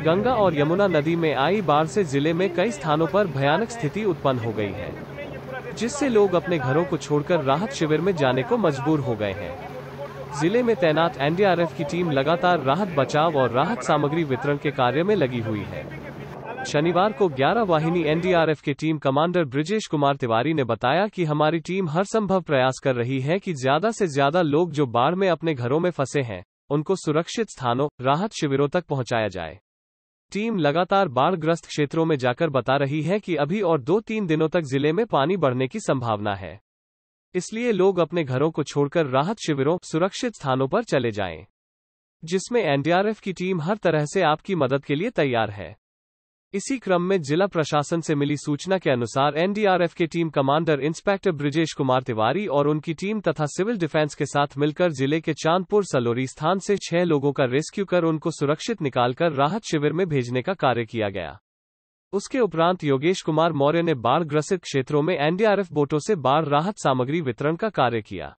गंगा और यमुना नदी में आई बाढ़ से जिले में कई स्थानों पर भयानक स्थिति उत्पन्न हो गई है जिससे लोग अपने घरों को छोड़कर राहत शिविर में जाने को मजबूर हो गए हैं जिले में तैनात एनडीआरएफ की टीम लगातार राहत बचाव और राहत सामग्री वितरण के कार्य में लगी हुई है शनिवार को 11 वाहिनी एनडीआरएफ के टीम कमांडर ब्रिजेश कुमार तिवारी ने बताया कि हमारी टीम हर संभव प्रयास कर रही है कि ज्यादा से ज्यादा लोग जो बाढ़ में अपने घरों में फंसे हैं उनको सुरक्षित स्थानों राहत शिविरों तक पहुंचाया जाए टीम लगातार बाढ़ ग्रस्त क्षेत्रों में जाकर बता रही है कि अभी और दो तीन दिनों तक जिले में पानी बढ़ने की संभावना है इसलिए लोग अपने घरों को छोड़कर राहत शिविरों सुरक्षित स्थानों पर चले जाएं, जिसमें एनडीआरएफ की टीम हर तरह से आपकी मदद के लिए तैयार है इसी क्रम में जिला प्रशासन से मिली सूचना के अनुसार एनडीआरएफ के team commander inspector Brijesh Kumar Tiwari और उनकी टीम तथा सिविल डिफेंस के साथ मिलकर जिले के चांदपुर सलोरी स्थान से छह लोगों का रेस्क्यू कर उनको सुरक्षित निकालकर राहत शिविर में भेजने का कार्य किया गया उसके उपरांत योगेश कुमार मौर्य ने बाढ़ ग्रसित क्षेत्रों में एनडीआरएफ बोटों से बाढ़ राहत सामग्री वितरण का कार्य किया